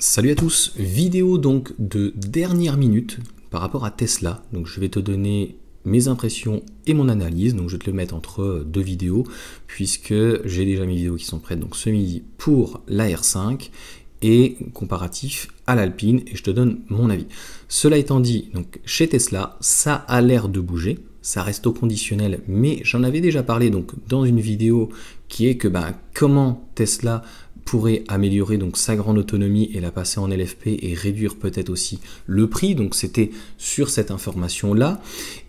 Salut à tous, vidéo donc de dernière minute par rapport à Tesla. Donc je vais te donner mes impressions et mon analyse, donc je vais te le mettre entre deux vidéos puisque j'ai déjà mes vidéos qui sont prêtes donc ce midi pour la R5 et comparatif à l'Alpine et je te donne mon avis. Cela étant dit, donc chez Tesla, ça a l'air de bouger, ça reste au conditionnel, mais j'en avais déjà parlé donc dans une vidéo qui est que ben, comment Tesla pourrait améliorer donc sa grande autonomie et la passer en LFP et réduire peut-être aussi le prix. Donc c'était sur cette information là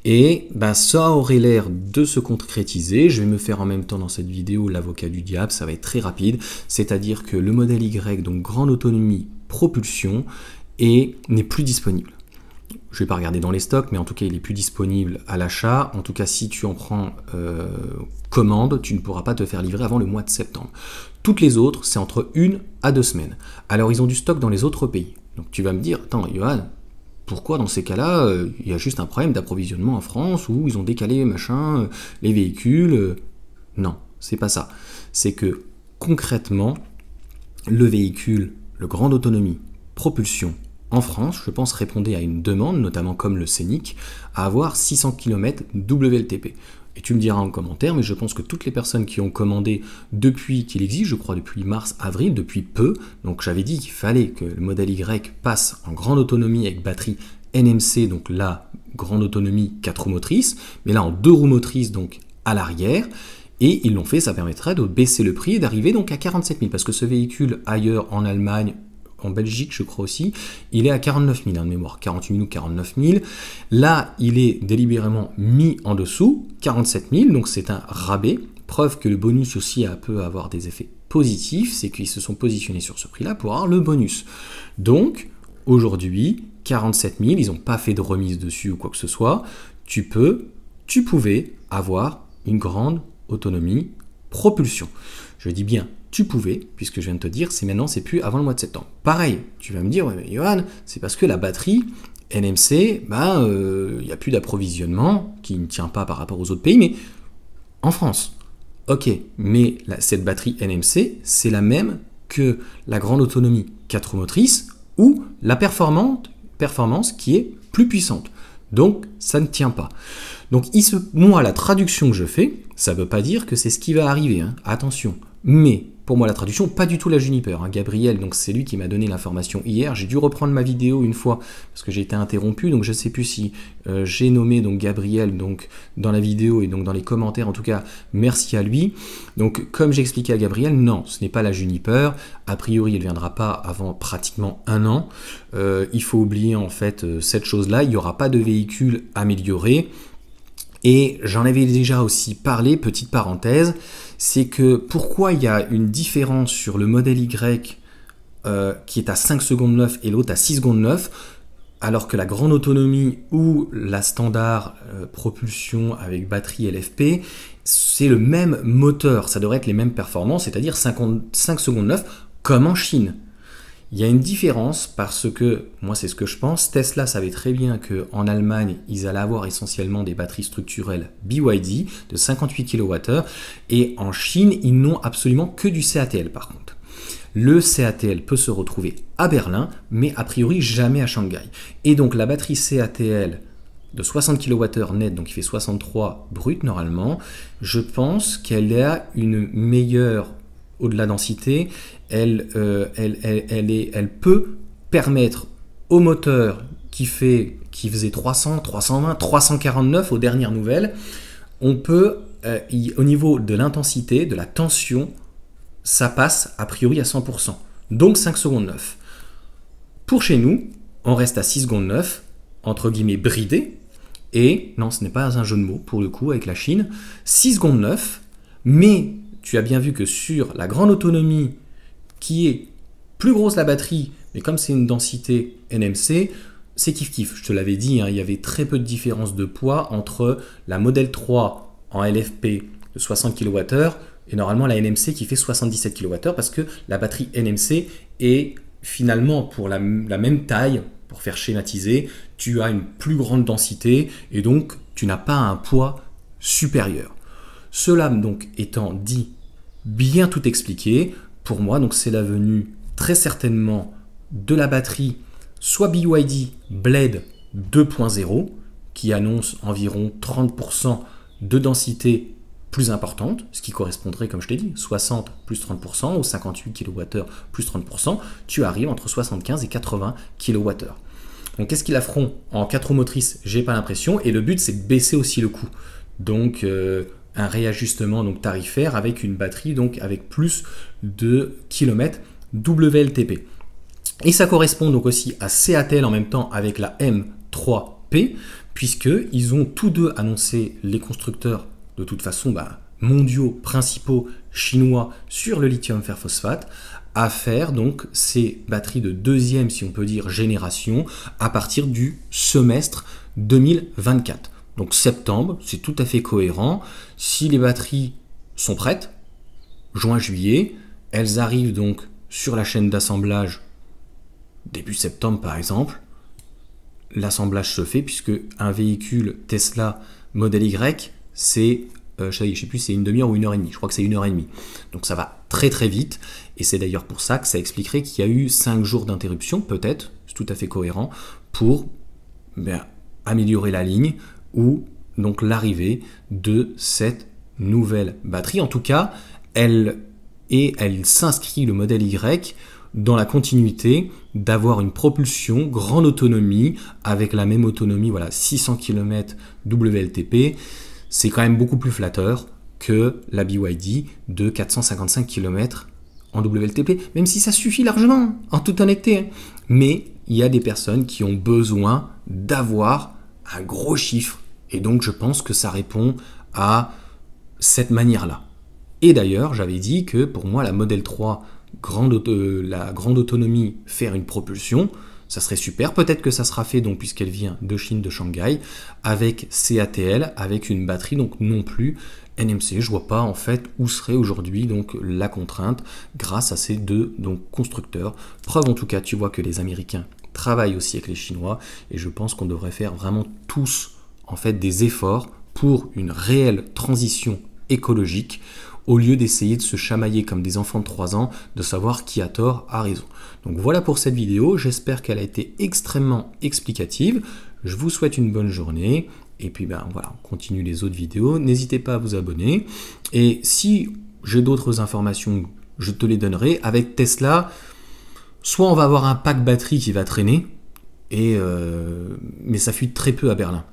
et ben ça aurait l'air de se concrétiser. Je vais me faire en même temps dans cette vidéo l'avocat du diable, ça va être très rapide, c'est-à-dire que le modèle Y donc grande autonomie propulsion et n'est plus disponible je vais pas regarder dans les stocks, mais en tout cas, il est plus disponible à l'achat. En tout cas, si tu en prends euh, commande, tu ne pourras pas te faire livrer avant le mois de septembre. Toutes les autres, c'est entre une à deux semaines. Alors ils ont du stock dans les autres pays. Donc tu vas me dire, attends, Johan, pourquoi dans ces cas-là, euh, il y a juste un problème d'approvisionnement en France où ils ont décalé machin, euh, les véhicules Non, euh. Non, c'est pas ça. C'est que concrètement, le véhicule, le grand autonomie, propulsion, en France, je pense répondait à une demande, notamment comme le Scénic, à avoir 600 km WLTP tu me diras en commentaire, mais je pense que toutes les personnes qui ont commandé depuis qu'il existe, je crois depuis mars, avril, depuis peu, donc j'avais dit qu'il fallait que le modèle Y passe en grande autonomie avec batterie NMC, donc la grande autonomie 4 roues motrices, mais là en deux roues motrices, donc à l'arrière. Et ils l'ont fait, ça permettrait de baisser le prix et d'arriver donc à 47 000, parce que ce véhicule ailleurs en Allemagne, en Belgique, je crois aussi, il est à 49 000 en mémoire, 48 000 ou 49 000. Là, il est délibérément mis en dessous, 47 000, donc c'est un rabais. Preuve que le bonus aussi a, peut avoir des effets positifs, c'est qu'ils se sont positionnés sur ce prix-là pour avoir le bonus. Donc, aujourd'hui, 47 000, ils n'ont pas fait de remise dessus ou quoi que ce soit. Tu peux, tu pouvais avoir une grande autonomie propulsion. Je dis bien tu pouvais, puisque je viens de te dire, c'est maintenant, c'est plus avant le mois de septembre. Pareil, tu vas me dire, ouais, Johan, c'est parce que la batterie, NMC, bah, ben, euh, il n'y a plus d'approvisionnement qui ne tient pas par rapport aux autres pays, mais en France. Ok, mais cette batterie NMC, c'est la même que la grande autonomie 4 motrices ou la performante, performance qui est plus puissante. Donc ça ne tient pas. Donc moi, la traduction que je fais, ça ne veut pas dire que c'est ce qui va arriver. Hein. Attention, mais pour moi la traduction, pas du tout la Juniper. Hein. Gabriel, donc c'est lui qui m'a donné l'information hier. J'ai dû reprendre ma vidéo une fois parce que j'ai été interrompu, donc je ne sais plus si euh, j'ai nommé donc Gabriel donc dans la vidéo et donc dans les commentaires. En tout cas, merci à lui. Donc comme j'expliquais à Gabriel, non, ce n'est pas la Juniper. A priori, elle ne viendra pas avant pratiquement un an. Euh, il faut oublier en fait euh, cette chose-là. Il n'y aura pas de véhicule amélioré. Et j'en avais déjà aussi parlé, petite parenthèse, c'est que pourquoi il y a une différence sur le modèle Y euh, qui est à 5 secondes 9 et l'autre à 6 secondes 9, alors que la grande autonomie ou la standard euh, propulsion avec batterie LFP, c'est le même moteur, ça devrait être les mêmes performances, c'est-à-dire 55 secondes 9 comme en Chine. Il y a une différence parce que, moi c'est ce que je pense, Tesla savait très bien qu'en Allemagne, ils allaient avoir essentiellement des batteries structurelles BYD de 58 kWh et en Chine, ils n'ont absolument que du CATL par contre. Le CATL peut se retrouver à Berlin, mais a priori jamais à Shanghai. Et donc la batterie CATL de 60 kWh net, donc il fait 63 brut normalement, je pense qu'elle a une meilleure au-delà densité, euh, elle, elle, est, elle peut permettre au moteur qui, fait, qui faisait 300, 320, 349 aux dernières nouvelles, on peut, euh, au niveau de l'intensité, de la tension, ça passe a priori à 100%. Donc 5 secondes 9. Pour chez nous, on reste à 6 secondes 9, entre guillemets bridé, et non, ce n'est pas un jeu de mots pour le coup avec la Chine, 6 secondes 9, mais tu as bien vu que sur la grande autonomie, qui est plus grosse la batterie, mais comme c'est une densité NMC, c'est kiff-kiff. Je te l'avais dit, hein, il y avait très peu de différence de poids entre la modèle 3 en LFP de 60 kWh et normalement la NMC qui fait 77 kWh parce que la batterie NMC est finalement pour la, la même taille, pour faire schématiser, tu as une plus grande densité et donc tu n'as pas un poids supérieur. Cela donc étant dit bien tout expliqué. Pour moi, donc c'est la venue très certainement de la batterie, soit BYD Blade 2.0, qui annonce environ 30% de densité plus importante, ce qui correspondrait, comme je t'ai dit, 60 plus 30% ou 58 kWh plus 30%, tu arrives entre 75 et 80 kWh. Donc qu'est-ce qu'ils feront en 4 roues motrices J'ai pas l'impression, et le but c'est de baisser aussi le coût. Donc euh, un réajustement donc tarifaire avec une batterie donc avec plus de kilomètres WLTP. Et ça correspond donc aussi à CATL en même temps avec la M3P, puisque ils ont tous deux annoncé les constructeurs de toute façon bah, mondiaux principaux chinois sur le lithium fer phosphate à faire donc ces batteries de deuxième, si on peut dire, génération à partir du semestre 2024. Donc septembre, c'est tout à fait cohérent. Si les batteries sont prêtes, juin-juillet, elles arrivent donc sur la chaîne d'assemblage début septembre par exemple. L'assemblage se fait puisque un véhicule Tesla modèle Y, c'est euh, je sais plus, c'est une demi-heure ou une heure et demie. Je crois que c'est une heure et demie. Donc ça va très très vite. Et c'est d'ailleurs pour ça que ça expliquerait qu'il y a eu cinq jours d'interruption, peut-être, c'est tout à fait cohérent, pour ben, améliorer la ligne, ou donc l'arrivée de cette nouvelle batterie. En tout cas, elle et elle s'inscrit le modèle Y dans la continuité d'avoir une propulsion grande autonomie avec la même autonomie voilà 600 km WLTP c'est quand même beaucoup plus flatteur que la BYD de 455 km en WLTP même si ça suffit largement en toute honnêteté hein. mais il y a des personnes qui ont besoin d'avoir un gros chiffre. Et donc je pense que ça répond à cette manière-là. Et d'ailleurs, j'avais dit que pour moi, la Model 3, grande, euh, la grande autonomie, faire une propulsion, ça serait super. Peut-être que ça sera fait, donc, puisqu'elle vient de Chine, de Shanghai, avec CATL, avec une batterie, donc non plus NMC. Je vois pas, en fait, où serait aujourd'hui, donc, la contrainte grâce à ces deux, donc, constructeurs. Preuve, en tout cas, tu vois que les Américains travaille aussi avec les Chinois et je pense qu'on devrait faire vraiment tous en fait des efforts pour une réelle transition écologique au lieu d'essayer de se chamailler comme des enfants de 3 ans, de savoir qui a tort, a raison. Donc voilà pour cette vidéo, j'espère qu'elle a été extrêmement explicative. Je vous souhaite une bonne journée, et puis ben voilà, on continue les autres vidéos. N'hésitez pas à vous abonner, et si j'ai d'autres informations, je te les donnerai. Avec Tesla, soit on va avoir un pack batterie qui va traîner, et, euh, mais ça fuit très peu à Berlin.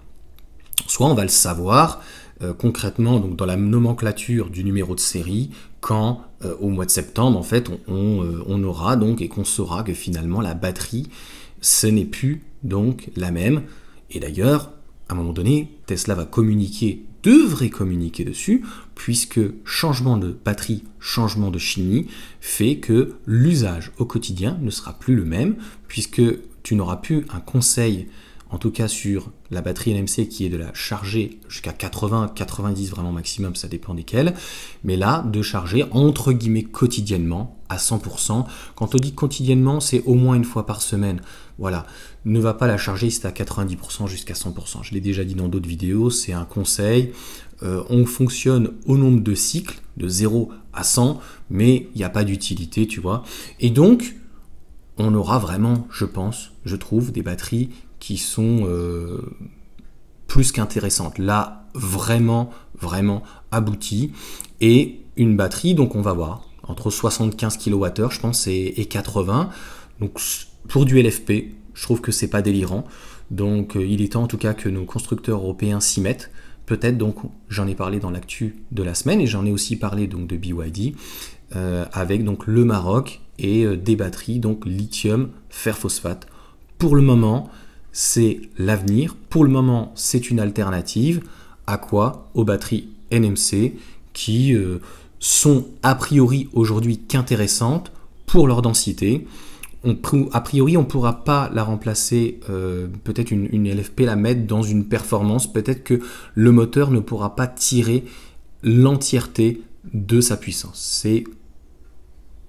Soit on va le savoir euh, concrètement donc dans la nomenclature du numéro de série quand euh, au mois de septembre en fait on, on aura donc et qu'on saura que finalement la batterie ce n'est plus donc la même. Et d'ailleurs à un moment donné Tesla va communiquer devrait communiquer dessus, puisque changement de batterie, changement de chimie, fait que l'usage au quotidien ne sera plus le même, puisque tu n'auras plus un conseil en tout cas sur la batterie NMC qui est de la charger jusqu'à 80, 90 vraiment maximum, ça dépend desquels, mais là de charger entre guillemets quotidiennement à 100%. Quand on dit quotidiennement, c'est au moins une fois par semaine. Voilà, ne va pas la charger si c'est à 90% jusqu'à 100%. Je l'ai déjà dit dans d'autres vidéos, c'est un conseil. Euh, on fonctionne au nombre de cycles, de 0 à 100, mais il n'y a pas d'utilité, tu vois. Et donc, on aura vraiment, je pense, je trouve, des batteries qui sont euh, plus qu'intéressantes. Là, vraiment, vraiment abouties. Et une batterie, donc on va voir, entre 75 kWh, je pense, et, 80. Donc pour du LFP, je trouve que c'est pas délirant. Donc euh, il est temps en tout cas que nos constructeurs européens s'y mettent. Peut-être donc, j'en ai parlé dans l'actu de la semaine et j'en ai aussi parlé donc de BYD euh, avec donc le Maroc et des batteries donc lithium, fer phosphate. Pour le moment, c'est l'avenir. Pour le moment, c'est une alternative à quoi Aux batteries NMC qui euh, sont a priori aujourd'hui qu'intéressantes pour leur densité. On, a priori, on ne pourra pas la remplacer, euh, peut-être une, LFP la mettre dans une performance, peut-être que le moteur ne pourra pas tirer l'entièreté de sa puissance. C'est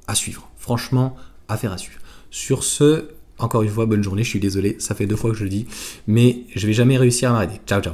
à suivre, franchement, à faire à suivre. Sur ce, encore une fois, bonne journée, je suis désolé, ça fait deux fois que je le dis, mais je vais jamais réussir à m'arrêter. Ciao, ciao.